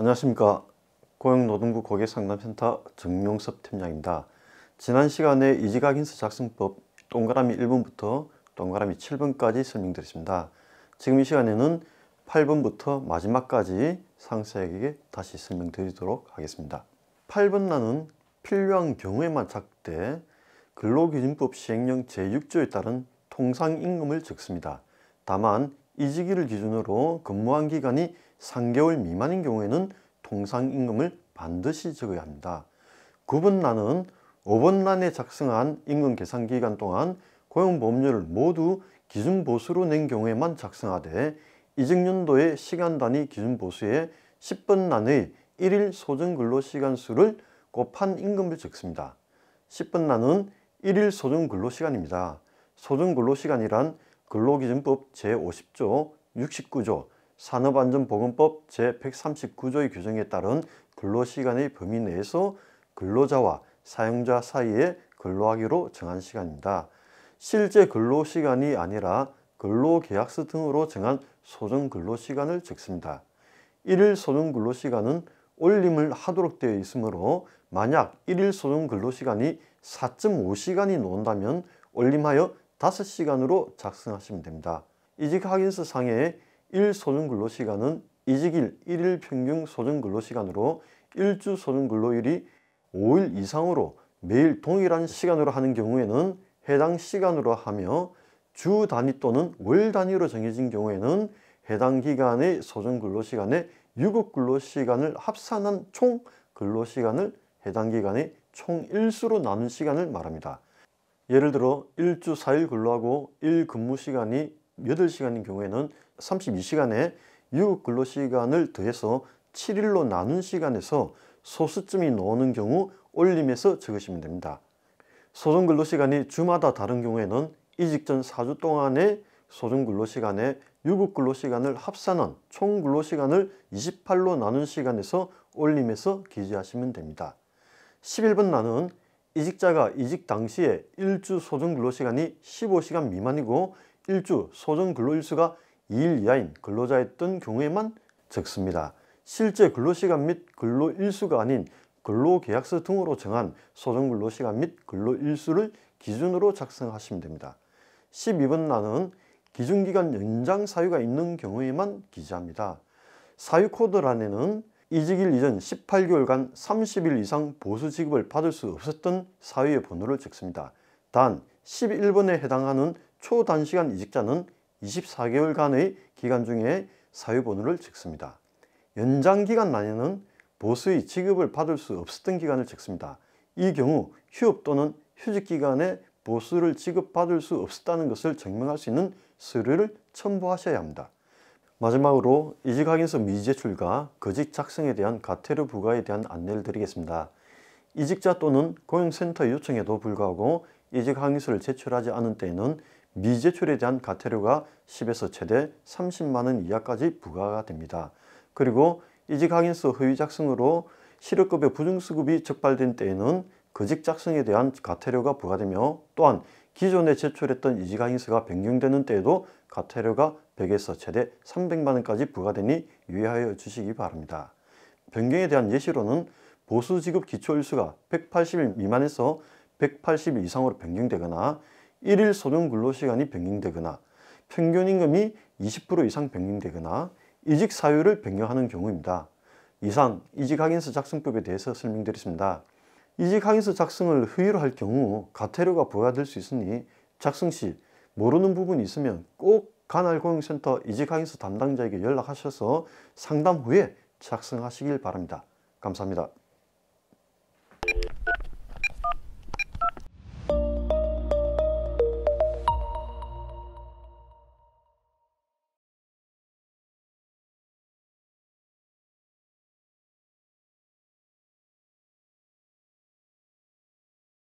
안녕하십니까 고용노동부 고객상담센터 정용섭 팀장입니다. 지난 시간에 이지각인수 작성법 동그라미 1번부터 동그라미 7번까지 설명드렸습니다. 지금 이 시간에는 8번부터 마지막까지 상세하게 다시 설명드리도록 하겠습니다. 8번 난은 필요한 경우에만 작되 근로기준법 시행령 제6조에 따른 통상임금을 적습니다. 다만 이직일을 기준으로 근무한 기간이 3개월 미만인 경우에는 통상임금을 반드시 적어야 합니다. 9번란은 5번란에 작성한 임금 계산 기간 동안 고용보험료를 모두 기준보수로 낸 경우에만 작성하되 이직년도의 시간 단위 기준보수에 10번란의 1일 소정근로 시간수를 곱한 임금을 적습니다. 10번란은 1일 소정근로시간입니다. 소정근로시간이란 근로기준법 제50조, 69조, 산업안전보건법 제139조의 규정에 따른 근로시간의 범위 내에서 근로자와 사용자 사이에 근로하기로 정한 시간입니다. 실제 근로시간이 아니라 근로계약서 등으로 정한 소정 근로시간을 적습니다. 1일 소정 근로시간은 올림을 하도록 되어 있으므로 만약 1일 소정 근로시간이 4.5시간이 놓다면 올림하여 5시간으로 작성하시면 됩니다. 이직 확인서 상에 1소중 근로시간은 이직일 1일 평균 소중 근로시간으로 1주 소중 근로일이 5일 이상으로 매일 동일한 시간으로 하는 경우에는 해당 시간으로 하며 주 단위 또는 월 단위로 정해진 경우에는 해당 기간의 소중 근로시간에 유급 근로시간을 합산한 총 근로시간을 해당 기간의 총일수로 나눈 시간을 말합니다. 예를 들어 1주 4일 근로하고 1근무시간이 8 시간인 경우에는 3 2 시간에 유급 근로시간을 더해서 7일로 나눈 시간에서 소수점이 나오는 경우 올림에서 적으시면 됩니다. 소정 근로시간이 주마다 다른 경우에는 이직 전 4주 동안의 소정 근로시간에 유급 근로시간을 합산한 총 근로시간을 28로 나눈 시간에서 올림에서 기재하시면 됩니다. 11번 난은 이직자가 이직 당시에 일주 소정 근로시간이 15시간 미만이고 1주 소정 근로일수가 2일 이하인 근로자였던 경우에만 적습니다. 실제 근로시간 및 근로일수가 아닌 근로계약서 등으로 정한 소정 근로시간 및 근로일수를 기준으로 작성하시면 됩니다. 12번 난은 기준기간 연장 사유가 있는 경우에만 기재합니다. 사유코드란에는 이직일 이전 18개월간 30일 이상 보수 지급을 받을 수 없었던 사유의 번호를 적습니다. 단 11번에 해당하는 초단시간 이직자는 24개월간의 기간 중에 사유번호를 적습니다 연장기간만에는 보수의 지급을 받을 수 없었던 기간을 찍습니다. 이 경우 휴업 또는 휴직기간에 보수를 지급받을 수 없었다는 것을 증명할 수 있는 서류를 첨부하셔야 합니다. 마지막으로 이직확인서 미제출과 거직 작성에 대한 과태료 부과에 대한 안내를 드리겠습니다. 이직자 또는 고용센터 요청에도 불구하고 이직확인서를 제출하지 않은 때에는 미제출에 대한 과태료가 10에서 최대 30만원 이하까지 부과가 됩니다. 그리고 이직확인서 허위 작성으로 실업급여 부정수급이 적발된 때에는 거직 작성에 대한 과태료가 부과되며 또한 기존에 제출했던 이직확인서가 변경되는 때에도 과태료가 100에서 최대 300만원까지 부과되니 유의하여 주시기 바랍니다. 변경에 대한 예시로는 보수지급 기초일수가 180일 미만에서 180일 이상으로 변경되거나 1일 소정 근로시간이 변경되거나 평균 임금이 20% 이상 변경되거나 이직 사유를 변경하는 경우입니다. 이상 이직확인서 작성법에 대해서 설명드렸습니다. 이직확인서 작성을 허위로 할 경우 과태료가 부과될 수 있으니 작성 시 모르는 부분이 있으면 꼭 간알고용센터 이직확인서 담당자에게 연락하셔서 상담 후에 작성하시길 바랍니다. 감사합니다.